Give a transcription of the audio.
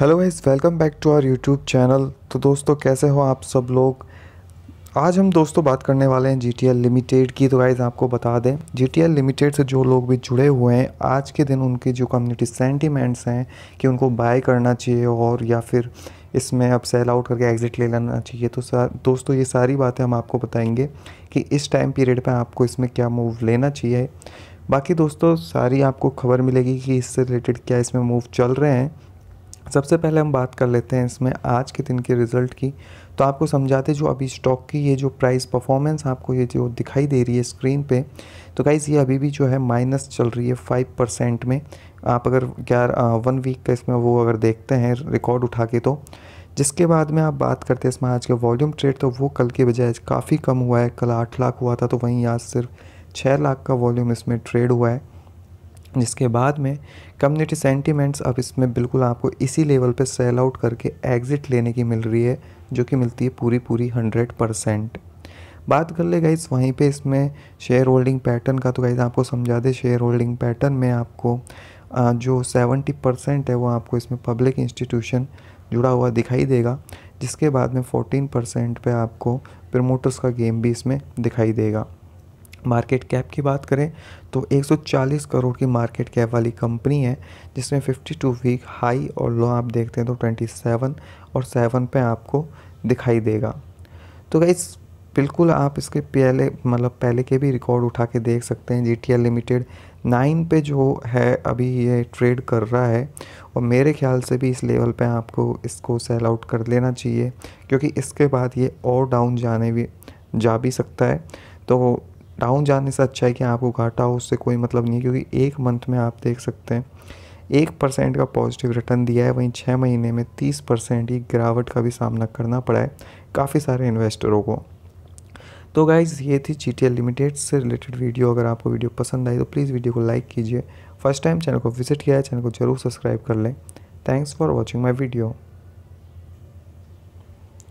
hello guys welcome back to our YouTube channel तो दोस्तों कैसे हो आप सब लोग आज हम दोस्तों बात करने वाले हैं जी टी लिमिटेड की तो गाइस आपको बता दें जी टी लिमिटेड से जो लोग भी जुड़े हुए हैं आज के दिन उनकी जो कम्युनिटी सेंटिमेंट्स हैं कि उनको बाय करना चाहिए और या फिर इसमें अब सेल आउट करके एग्ज़िट ले लेना चाहिए तो सर दोस्तों ये सारी बातें हम आपको बताएंगे कि इस टाइम पीरियड पर आपको इसमें क्या मूव लेना चाहिए बाकी दोस्तों सारी आपको खबर मिलेगी कि इससे रिलेटेड क्या इसमें मूव चल रहे हैं सबसे पहले हम बात कर लेते हैं इसमें आज के दिन के रिज़ल्ट की तो आपको समझाते जो अभी स्टॉक की ये जो प्राइस परफॉर्मेंस आपको ये जो दिखाई दे रही है स्क्रीन पे तो गाइज ये अभी भी जो है माइनस चल रही है फाइव परसेंट में आप अगर ग्यारह वन वीक का इसमें वो अगर देखते हैं रिकॉर्ड उठा के तो जिसके बाद में आप बात करते हैं इसमें आज का वॉल्यूम ट्रेड तो वो कल के बजाय काफ़ी कम हुआ है कल आठ लाख हुआ था तो वहीं आज सिर्फ छः लाख का वॉल्यूम इसमें ट्रेड हुआ है जिसके बाद में कम्युनिटी सेंटीमेंट्स अब इसमें बिल्कुल आपको इसी लेवल पे सेल आउट करके एग्ज़िट लेने की मिल रही है जो कि मिलती है पूरी पूरी हंड्रेड परसेंट बात कर ले गाइज वहीं पे इसमें शेयर होल्डिंग पैटर्न का तो गाइज आपको समझा दे शेयर होल्डिंग पैटर्न में आपको जो सेवेंटी परसेंट है वो आपको इसमें पब्लिक इंस्टीट्यूशन जुड़ा हुआ दिखाई देगा जिसके बाद में फोर्टीन परसेंट पर आपको प्रमोटर्स का गेम भी इसमें दिखाई देगा मार्केट कैप की बात करें तो 140 करोड़ की मार्केट कैप वाली कंपनी है जिसमें 52 वीक हाई और लो आप देखते हैं तो 27 और 7 पे आपको दिखाई देगा तो इस बिल्कुल आप इसके पहले मतलब पहले के भी रिकॉर्ड उठा के देख सकते हैं जी लिमिटेड नाइन पे जो है अभी ये ट्रेड कर रहा है और मेरे ख्याल से भी इस लेवल पे आपको इसको सेल आउट कर लेना चाहिए क्योंकि इसके बाद ये और डाउन जाने भी जा भी सकता है तो डाउन जाने से अच्छा है कि आपको घाटा हो उससे कोई मतलब नहीं है क्योंकि एक मंथ में आप देख सकते हैं एक परसेंट का पॉजिटिव रिटर्न दिया है वहीं छः महीने में तीस परसेंट ही गिरावट का भी सामना करना पड़ा है काफ़ी सारे इन्वेस्टरों को तो गाइज़ ये थी जी टी लिमिटेड से रिलेटेड वीडियो अगर आपको वीडियो पसंद आई तो प्लीज़ वीडियो को लाइक कीजिए फर्स्ट टाइम चैनल को विजिट किया है चैनल को जरूर सब्सक्राइब कर लें thanks for watching my video